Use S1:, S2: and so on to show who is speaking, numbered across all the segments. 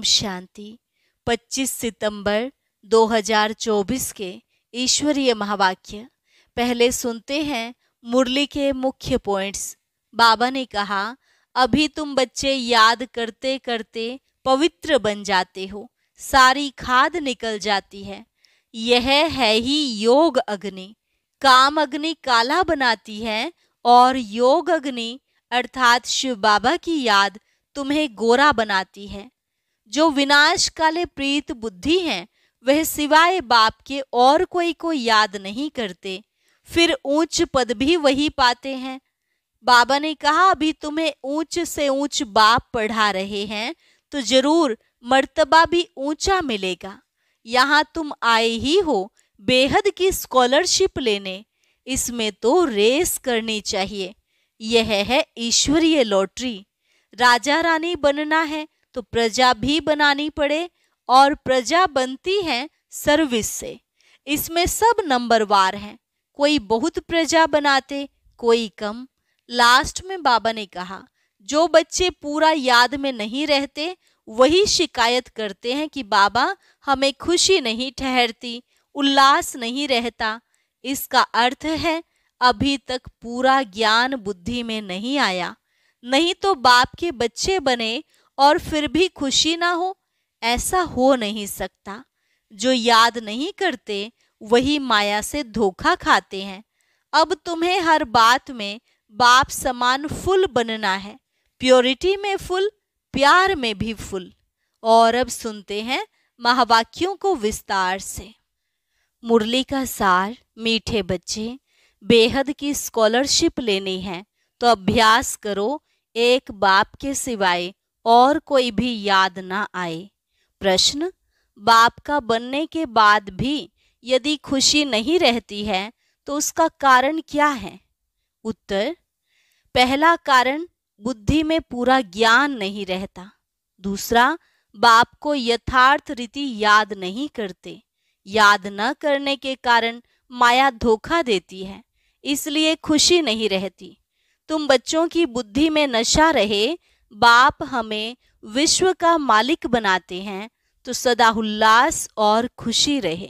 S1: ओम शांति 25 सितंबर 2024 के ईश्वरीय महावाक्य पहले सुनते हैं मुरली के मुख्य पॉइंट्स बाबा ने कहा अभी तुम बच्चे याद करते करते पवित्र बन जाते हो सारी खाद निकल जाती है यह है ही योग अग्नि काम अग्नि काला बनाती है और योग अग्नि अर्थात शिव बाबा की याद तुम्हें गोरा बनाती है जो विनाश काले प्रीत बुद्धि हैं वह सिवाय बाप के और कोई को याद नहीं करते फिर ऊंच पद भी वही पाते हैं बाबा ने कहा अभी तुम्हें ऊंच से ऊंच बाप पढ़ा रहे हैं तो जरूर मर्तबा भी ऊंचा मिलेगा यहाँ तुम आए ही हो बेहद की स्कॉलरशिप लेने इसमें तो रेस करनी चाहिए यह है ईश्वरीय लॉटरी राजा रानी बनना है तो प्रजा भी बनानी पड़े और प्रजा बनती है सर्विस से इसमें सब नंबरवार हैं कोई बहुत प्रजा बनाते कोई कम लास्ट में बाबा ने कहा जो बच्चे पूरा याद में नहीं रहते वही शिकायत करते हैं कि बाबा हमें खुशी नहीं ठहरती उल्लास नहीं रहता इसका अर्थ है अभी तक पूरा ज्ञान बुद्धि में नहीं आया नहीं तो बाप के बच्चे बने और फिर भी खुशी ना हो ऐसा हो नहीं सकता जो याद नहीं करते वही माया से धोखा खाते हैं अब तुम्हें हर बात में बाप समान फुल बनना है प्योरिटी में फुल प्यार में भी फुल और अब सुनते हैं महावाक्यों को विस्तार से मुरली का सार मीठे बच्चे बेहद की स्कॉलरशिप लेनी है तो अभ्यास करो एक बाप के सिवाय और कोई भी याद ना आए प्रश्न बाप का बनने के बाद भी यदि खुशी नहीं रहती है तो उसका कारण क्या है उत्तर पहला कारण बुद्धि में पूरा ज्ञान नहीं रहता दूसरा बाप को यथार्थ रीति याद नहीं करते याद न करने के कारण माया धोखा देती है इसलिए खुशी नहीं रहती तुम बच्चों की बुद्धि में नशा रहे बाप हमें विश्व का मालिक बनाते हैं तो सदा उल्लास और खुशी रहे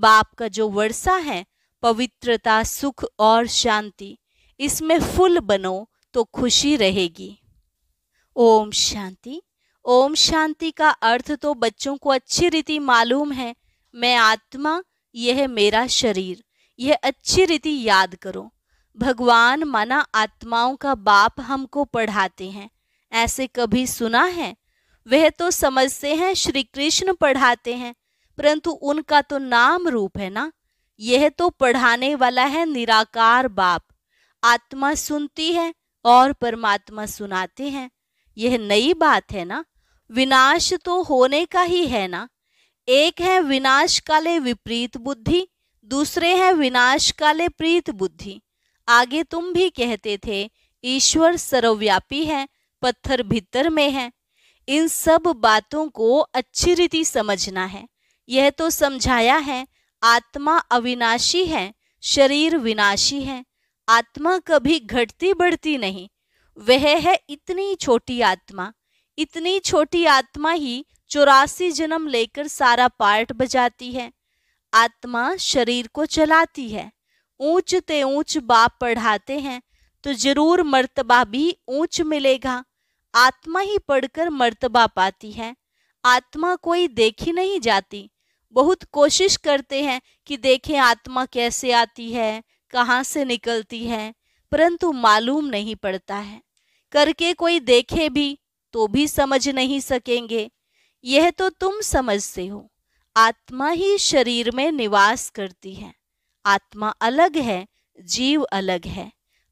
S1: बाप का जो वर्षा है पवित्रता सुख और शांति इसमें फुल बनो तो खुशी रहेगी ओम शांति ओम शांति का अर्थ तो बच्चों को अच्छी रीति मालूम है मैं आत्मा यह मेरा शरीर यह अच्छी रीति याद करो भगवान माना आत्माओं का बाप हमको पढ़ाते हैं ऐसे कभी सुना है वह तो समझते हैं श्री कृष्ण पढ़ाते हैं परंतु उनका तो नाम रूप है ना यह तो पढ़ाने वाला है निराकार बाप आत्मा सुनती है और परमात्मा सुनाते हैं यह नई बात है ना विनाश तो होने का ही है ना एक है विनाश काले विपरीत बुद्धि दूसरे है विनाश काले प्रीत बुद्धि आगे तुम भी कहते थे ईश्वर सर्वव्यापी है पत्थर भीतर में है इन सब बातों को अच्छी रीति समझना है यह तो समझाया है आत्मा अविनाशी है शरीर विनाशी है आत्मा कभी घटती बढ़ती नहीं वह है इतनी छोटी आत्मा इतनी छोटी आत्मा ही चौरासी जन्म लेकर सारा पार्ट बजाती है आत्मा शरीर को चलाती है ऊंच ते ऊंच बाप पढ़ाते हैं तो जरूर मर्तबा भी ऊंच मिलेगा आत्मा ही पढ़कर मर्तबा पाती है आत्मा कोई देखी नहीं जाती बहुत कोशिश करते हैं कि देखें आत्मा कैसे आती है कहाँ से निकलती है परंतु मालूम नहीं पड़ता है करके कोई देखे भी तो भी समझ नहीं सकेंगे यह तो तुम समझते हो आत्मा ही शरीर में निवास करती है आत्मा अलग है जीव अलग है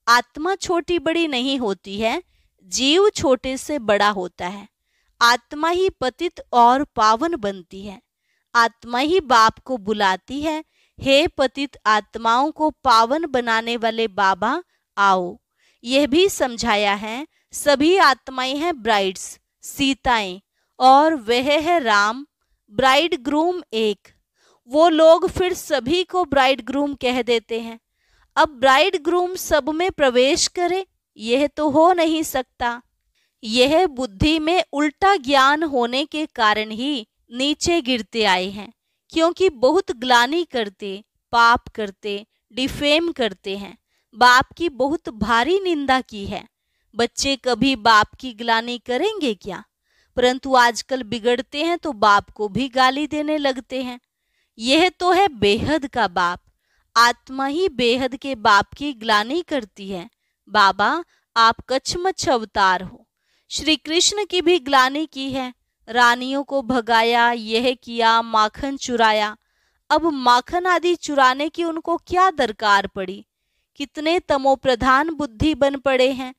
S1: आत्मा छोटी बड़ी नहीं होती है जीव छोटे से बड़ा होता है आत्मा ही पतित और पावन बनती है आत्मा ही बाप को बुलाती है हे पतित आत्माओं को पावन बनाने वाले बाबा आओ यह भी समझाया है सभी आत्माएं हैं ब्राइड्स सीताएं और वह है राम ब्राइड ग्रूम एक वो लोग फिर सभी को ब्राइड ग्रूम कह देते हैं अब ब्राइड ग्रूम सब में प्रवेश करे यह तो हो नहीं सकता यह बुद्धि में उल्टा ज्ञान होने के कारण ही नीचे गिरते आए हैं क्योंकि बहुत ग्लानी करते पाप करते डिफेम करते हैं बाप की बहुत भारी निंदा की है बच्चे कभी बाप की ग्लानी करेंगे क्या परंतु आजकल बिगड़ते हैं तो बाप को भी गाली देने लगते हैं यह तो है बेहद का बाप आत्मा ही बेहद के बाप की ग्लानी करती है बाबा आप कच्छ मच्छ अवतार हो श्री कृष्ण की भी ग्लानी की है रानियों को भगाया यह किया माखन चुराया अब माखन आदि चुराने की उनको क्या दरकार पड़ी कितने तमोप्रधान बुद्धि बन पड़े हैं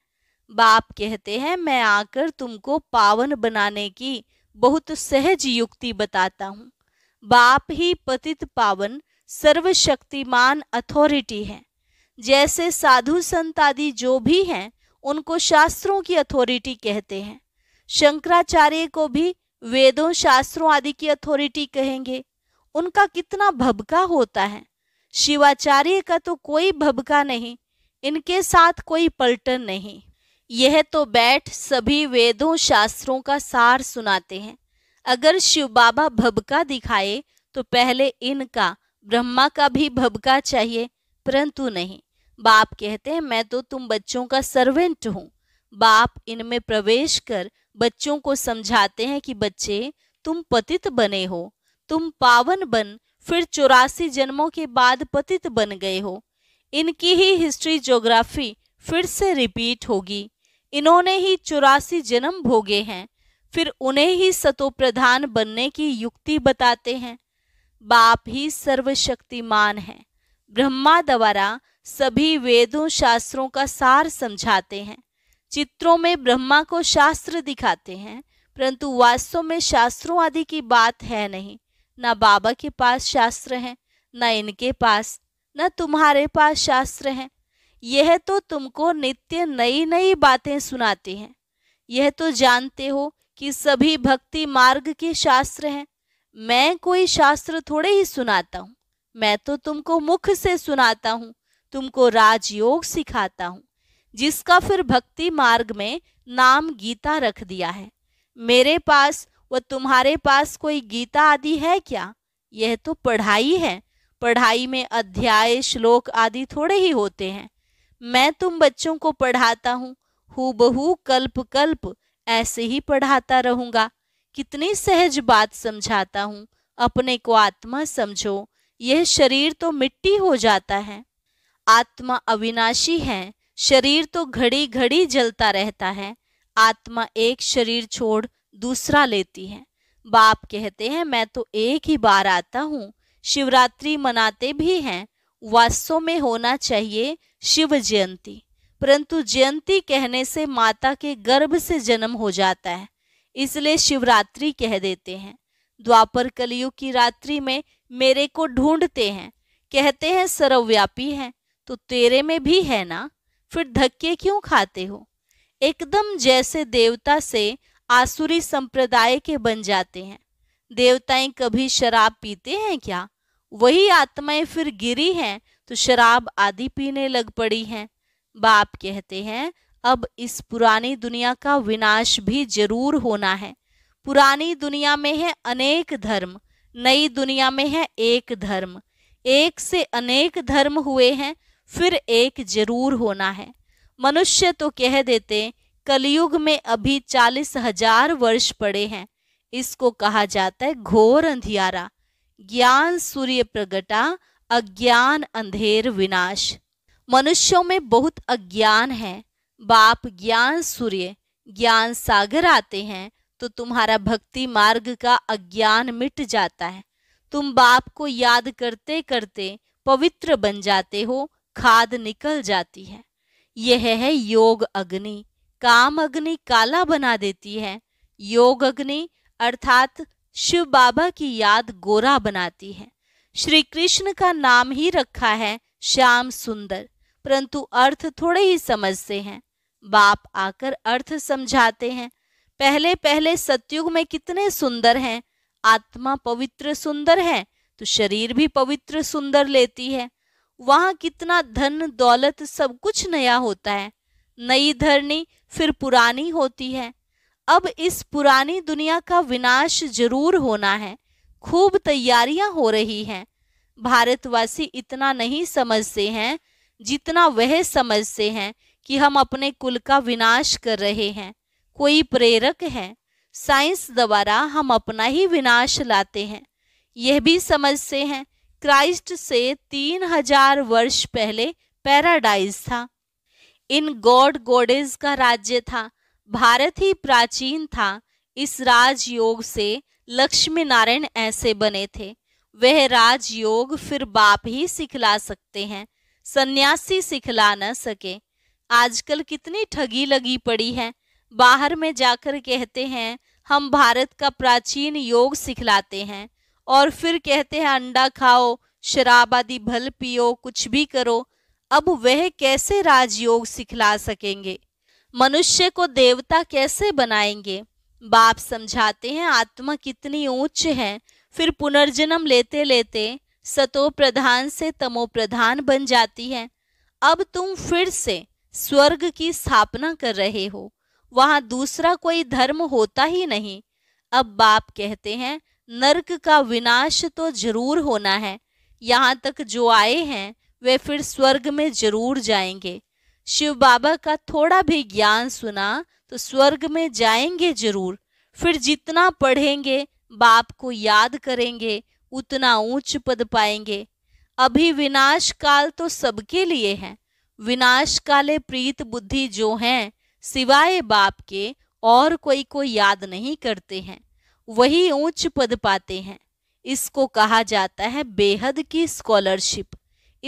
S1: बाप कहते हैं मैं आकर तुमको पावन बनाने की बहुत सहज युक्ति बताता हूँ बाप ही पतित पावन सर्वशक्तिमान अथॉरिटी है जैसे साधु संत आदि जो भी हैं उनको शास्त्रों की अथॉरिटी कहते हैं शंकराचार्य को भी वेदों शास्त्रों आदि की अथॉरिटी कहेंगे उनका कितना भबका होता है शिवाचार्य का तो कोई भबका नहीं इनके साथ कोई पलटन नहीं यह तो बैठ सभी वेदों शास्त्रों का सार सुनाते हैं अगर शिव बाबा भबका दिखाए तो पहले इनका ब्रह्मा का भी भबका चाहिए परंतु नहीं बाप कहते हैं मैं तो तुम बच्चों का सर्वेंट हूँ बाप इनमें प्रवेश कर बच्चों को समझाते हैं कि बच्चे तुम पतित बने हो तुम पावन बन फिर चौरासी जन्मों के बाद पतित बन गए हो इनकी ही हिस्ट्री ज्योग्राफी फिर से रिपीट होगी इन्होंने ही चौरासी जन्म भोगे हैं फिर उन्हें ही सतोप्रधान बनने की युक्ति बताते हैं बाप ही सर्वशक्तिमान है ब्रह्मा द्वारा सभी वेदों शास्त्रों का सार समझाते हैं चित्रों में ब्रह्मा को शास्त्र दिखाते हैं परंतु वास्तव में शास्त्रों आदि की बात है नहीं ना बाबा के पास शास्त्र हैं ना इनके पास ना तुम्हारे पास शास्त्र हैं यह तो तुमको नित्य नई नई बातें सुनाते हैं यह तो जानते हो कि सभी भक्ति मार्ग के शास्त्र हैं मैं कोई शास्त्र थोड़े ही सुनाता हूँ मैं तो तुमको मुख से सुनाता हूँ तुमको राजयोग सिखाता हूँ जिसका फिर भक्ति मार्ग में नाम गीता रख दिया है मेरे पास व तुम्हारे पास कोई गीता आदि है क्या यह तो पढ़ाई है पढ़ाई में अध्याय श्लोक आदि थोड़े ही होते हैं मैं तुम बच्चों को पढ़ाता हूँ हु बहू कल्प कल्प ऐसे ही पढ़ाता रहूंगा कितनी सहज बात समझाता हूँ अपने को आत्मा समझो यह शरीर तो मिट्टी हो जाता है आत्मा अविनाशी है शरीर तो घड़ी घड़ी जलता रहता है आत्मा एक शरीर छोड़ दूसरा लेती है बाप कहते हैं मैं तो एक ही बार आता हूँ शिवरात्रि मनाते भी हैं वास्तव में होना चाहिए शिव जयंती परंतु जयंती कहने से माता के गर्भ से जन्म हो जाता है इसलिए शिवरात्रि कह देते हैं द्वापर कलियुग की रात्रि में मेरे को ढूंढते हैं कहते हैं सर्वव्यापी है तो तेरे में भी है ना फिर धक्के क्यों खाते हो एकदम जैसे देवता से आसुरी संप्रदाय के बन जाते हैं देवताएं कभी शराब पीते हैं क्या वही आत्माएं फिर गिरी हैं तो शराब आदि पीने लग पड़ी हैं बाप कहते हैं अब इस पुरानी दुनिया का विनाश भी जरूर होना है पुरानी दुनिया में है अनेक धर्म नई दुनिया में है एक धर्म एक से अनेक धर्म हुए हैं फिर एक जरूर होना है मनुष्य तो कह देते कलयुग में अभी चालीस हजार वर्ष पड़े हैं इसको कहा जाता है घोर अंधियारा ज्ञान सूर्य प्रगटा अज्ञान अंधेर विनाश मनुष्यों में बहुत अज्ञान है बाप ज्ञान सूर्य ज्ञान सागर आते हैं तो तुम्हारा भक्ति मार्ग का अज्ञान मिट जाता है तुम बाप को याद करते करते पवित्र बन जाते हो खाद निकल जाती है यह है योग अग्नि काम अग्नि काला बना देती है योग अग्नि अर्थात शिव बाबा की याद गोरा बनाती है श्री कृष्ण का नाम ही रखा है श्याम सुंदर परंतु अर्थ थोड़े ही समझते हैं बाप आकर अर्थ समझाते हैं पहले पहले सतयुग में कितने सुंदर हैं आत्मा पवित्र सुंदर है तो शरीर भी पवित्र सुंदर लेती है वहाँ कितना धन दौलत सब कुछ नया होता है नई धरनी फिर पुरानी होती है अब इस पुरानी दुनिया का विनाश जरूर होना है खूब तैयारियां हो रही हैं भारतवासी इतना नहीं समझते हैं जितना वह समझते हैं कि हम अपने कुल का विनाश कर रहे हैं कोई प्रेरक है साइंस द्वारा हम अपना ही विनाश लाते हैं यह भी समझते हैं क्राइस्ट से तीन हजार वर्ष पहले पैराडाइज था इन गॉड गोडेज का राज्य था भारत ही प्राचीन था इस राजयोग से लक्ष्मी नारायण ऐसे बने थे वह राजयोग फिर बाप ही सिखला सकते हैं सन्यासी सिखला न सके आजकल कितनी ठगी लगी पड़ी है बाहर में जाकर कहते हैं हम भारत का प्राचीन योग सिखलाते हैं और फिर कहते हैं अंडा खाओ शराब आदि भल पियो कुछ भी करो अब वह कैसे राजयोग सिखला सकेंगे मनुष्य को देवता कैसे बनाएंगे बाप समझाते हैं आत्मा कितनी ऊंच है फिर पुनर्जन्म लेते लेते सतो प्रधान से तमो प्रधान बन जाती है अब तुम फिर से स्वर्ग की स्थापना कर रहे हो वहां दूसरा कोई धर्म होता ही नहीं अब बाप कहते हैं नरक का विनाश तो जरूर होना है यहाँ तक जो आए हैं वे फिर स्वर्ग में जरूर जाएंगे शिव बाबा का थोड़ा भी ज्ञान सुना तो स्वर्ग में जाएंगे जरूर फिर जितना पढ़ेंगे बाप को याद करेंगे उतना ऊंच पद पाएंगे अभी विनाश काल तो सबके लिए है विनाश काले प्रीत बुद्धि जो हैं सिवाय बाप के और कोई को याद नहीं करते हैं वही ऊंच पद पाते हैं इसको कहा जाता है बेहद की स्कॉलरशिप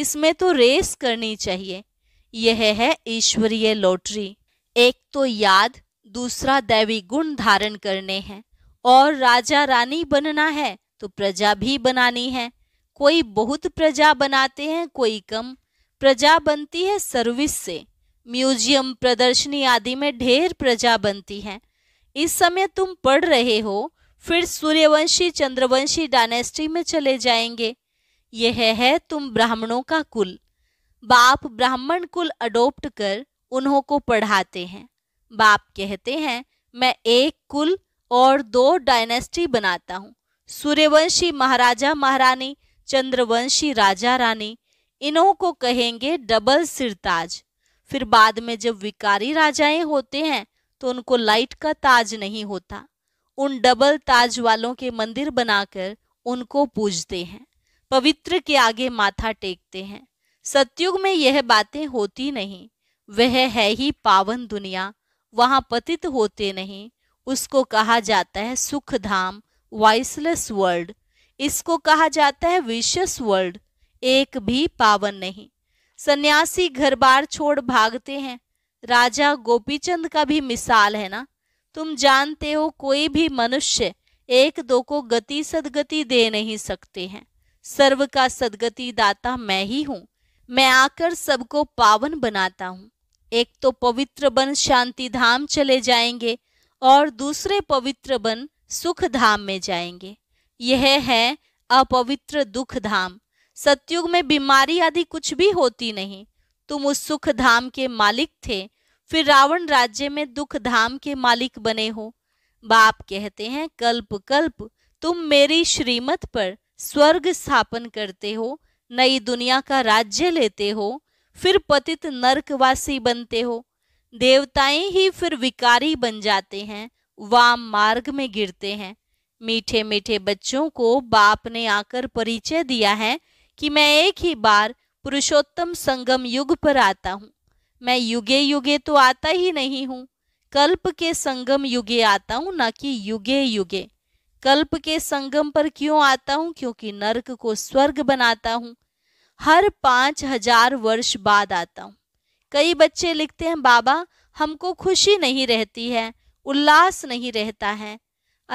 S1: इसमें तो रेस करनी चाहिए यह है ईश्वरीय लॉटरी एक तो याद दूसरा दैवी गुण धारण करने हैं और राजा रानी बनना है तो प्रजा भी बनानी है कोई बहुत प्रजा बनाते हैं कोई कम प्रजा बनती है सर्विस से म्यूजियम प्रदर्शनी आदि में ढेर प्रजा बनती है इस समय तुम पढ़ रहे हो फिर सूर्यवंशी चंद्रवंशी डायनेस्टी में चले जाएंगे यह है तुम ब्राह्मणों का कुल बाप ब्राह्मण कुल अडोप्ट कर उन्हों को पढ़ाते हैं बाप कहते हैं मैं एक कुल और दो डायनेस्टी बनाता हूँ सूर्यवंशी महाराजा महारानी चंद्रवंशी राजा रानी इन्हों को कहेंगे डबल सिरताज फिर बाद में जब विकारी राजाएं होते हैं तो उनको लाइट का ताज नहीं होता उन डबल ताज वालों के मंदिर बनाकर उनको पूजते हैं पवित्र के आगे माथा टेकते हैं सत्युग में यह बातें होती नहीं वह है ही पावन दुनिया वहां पतित होते नहीं उसको कहा जाता है सुख धाम वॉइसलेस वर्ल्ड इसको कहा जाता है विशेष वर्ल्ड एक भी पावन नहीं सन्यासी घर बार छोड़ भागते हैं राजा गोपीचंद का भी मिसाल है ना तुम जानते हो कोई भी मनुष्य एक दो को गति सदगति दे नहीं सकते हैं सर्व का सदगति दाता मैं ही हूँ मैं आकर सबको पावन बनाता हूँ एक तो पवित्र बन शांति धाम चले जाएंगे और दूसरे पवित्र बन सुख धाम में जाएंगे यह है अपवित्र दुख धाम सत्युग में बीमारी आदि कुछ भी होती नहीं तुम उस सुख धाम के मालिक थे फिर रावण राज्य में दुख धाम के मालिक बने हो बाप कहते हैं कल्प कल्प तुम मेरी श्रीमत पर स्वर्ग स्थापन करते हो नई दुनिया का राज्य लेते हो फिर पतित नरकवासी बनते हो देवताएं ही फिर विकारी बन जाते हैं वाम मार्ग में गिरते हैं मीठे मीठे बच्चों को बाप ने आकर परिचय दिया है कि मैं एक ही बार पुरुषोत्तम संगम युग पर आता हूँ मैं युगे युगे तो आता ही नहीं हूँ कल्प के संगम युगे आता हूँ ना कि युगे युगे कल्प के संगम पर क्यों आता हूँ क्योंकि नरक को स्वर्ग बनाता हूँ हर पाँच हजार वर्ष बाद आता हूँ कई बच्चे लिखते हैं बाबा हमको खुशी नहीं रहती है उल्लास नहीं रहता है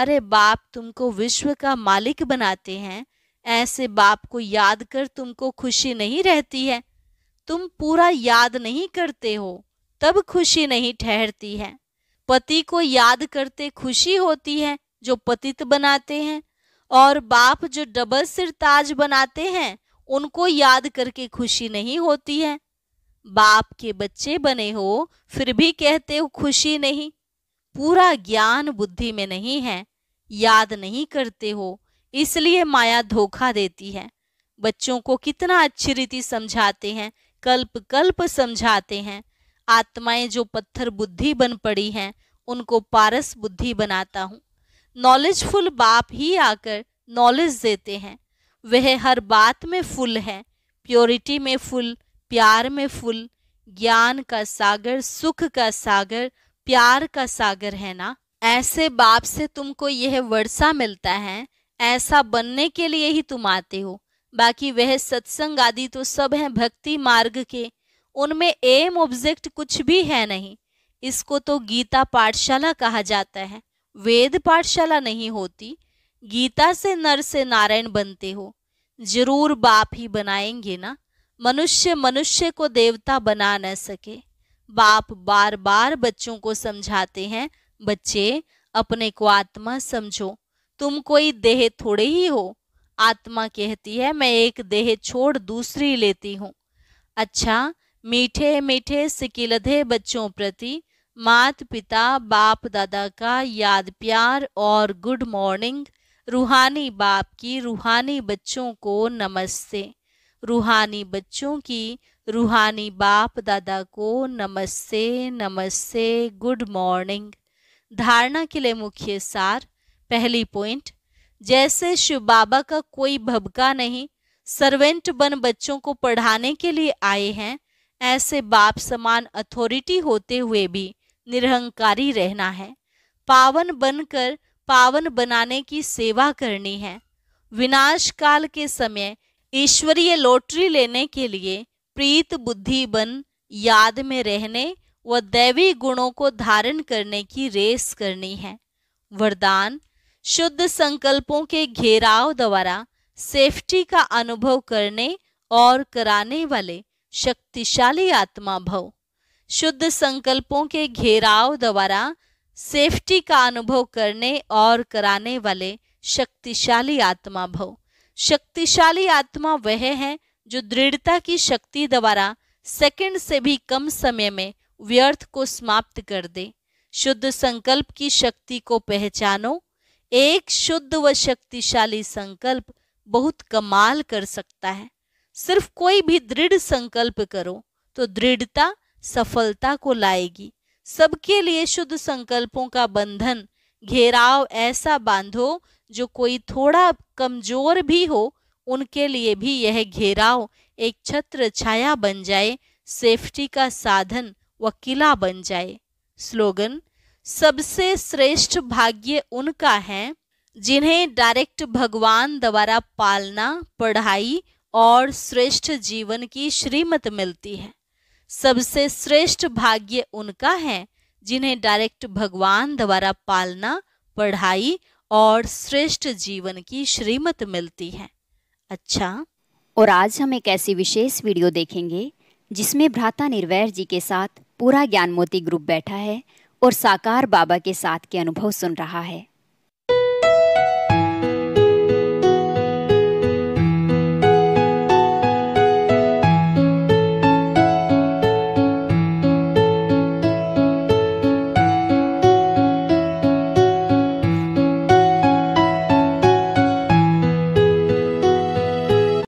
S1: अरे बाप तुमको विश्व का मालिक बनाते हैं ऐसे बाप को याद कर तुमको खुशी नहीं रहती है तुम पूरा याद नहीं करते हो तब खुशी नहीं ठहरती है पति को याद करते खुशी होती है जो पतित बनाते हैं और बाप जो डबल सिर ताज बनाते हैं उनको याद करके खुशी नहीं होती है बाप के बच्चे बने हो फिर भी कहते हो खुशी नहीं पूरा ज्ञान बुद्धि में नहीं है याद नहीं करते हो इसलिए माया धोखा देती है बच्चों को कितना अच्छी रीति समझाते हैं कल्प कल्प समझाते हैं आत्माएं जो पत्थर बुद्धि बन पड़ी हैं उनको पारस बुद्धि बनाता हूँ नॉलेजफुल बाप ही आकर नॉलेज देते हैं वह हर बात में फुल है प्योरिटी में फुल प्यार में फुल ज्ञान का सागर सुख का सागर प्यार का सागर है ना ऐसे बाप से तुमको यह वर्षा मिलता है ऐसा बनने के लिए ही तुम आते हो बाकी वह सत्संग आदि तो सब हैं भक्ति मार्ग के उनमें एम ऑब्जेक्ट कुछ भी है नहीं इसको तो गीता पाठशाला कहा जाता है वेद पाठशाला नहीं होती गीता से नर से नारायण बनते हो जरूर बाप ही बनाएंगे ना मनुष्य मनुष्य को देवता बना न सके बाप बार बार बच्चों को समझाते हैं बच्चे अपने को आत्मा समझो तुम कोई देह थोड़े ही हो आत्मा कहती है मैं एक देह छोड़ दूसरी लेती हूँ अच्छा मीठे मीठे सिकिलधे बच्चों प्रति मात पिता बाप दादा का याद प्यार और गुड मॉर्निंग रूहानी बाप की रूहानी बच्चों को नमस्ते रूहानी बच्चों की रूहानी बाप दादा को नमस्ते नमस्ते गुड मॉर्निंग धारणा के लिए मुख्य सार पहली पॉइंट जैसे शिव बाबा का कोई भबका नहीं सर्वेंट बन बच्चों को पढ़ाने के लिए आए हैं ऐसे बाप समान अथॉरिटी होते हुए भी निरहंकारी रहना है पावन बनकर पावन बनाने की सेवा करनी है विनाश काल के समय ईश्वरीय लॉटरी लेने के लिए प्रीत बुद्धि बन याद में रहने व दैवी गुणों को धारण करने की रेस करनी है वरदान शुद्ध संकल्पों के घेराव द्वारा सेफ्टी का अनुभव करने और कराने वाले शक्तिशाली आत्मा भव शुद्ध संकल्पों के घेराव द्वारा सेफ्टी का अनुभव करने और कराने वाले शक्तिशाली आत्मा भव शक्तिशाली आत्मा वह है जो दृढ़ता की शक्ति द्वारा सेकंड से भी कम समय में व्यर्थ को समाप्त कर दे शुद्ध संकल्प की शक्ति को पहचानो एक शुद्ध व शक्तिशाली संकल्प बहुत कमाल कर सकता है सिर्फ कोई भी दृढ़ संकल्प करो तो दृढ़ता सफलता को लाएगी सबके लिए शुद्ध संकल्पों का बंधन घेराव ऐसा बांधो जो कोई थोड़ा कमजोर भी हो उनके लिए भी यह घेराव एक छत्र छाया बन जाए सेफ्टी का साधन व किला बन जाए स्लोगन सबसे श्रेष्ठ भाग्य उनका है जिन्हें डायरेक्ट भगवान द्वारा पालना पढ़ाई और श्रेष्ठ जीवन की श्रीमत मिलती है सबसे श्रेष्ठ भाग्य उनका है जिन्हें डायरेक्ट भगवान द्वारा पालना पढ़ाई और श्रेष्ठ जीवन की श्रीमत मिलती है अच्छा और आज हम एक ऐसी विशेष वीडियो देखेंगे जिसमें भ्राता निर्वैर जी के साथ पूरा ज्ञान मोती ग्रुप बैठा है और साकार बाबा के साथ के अनुभव सुन रहा है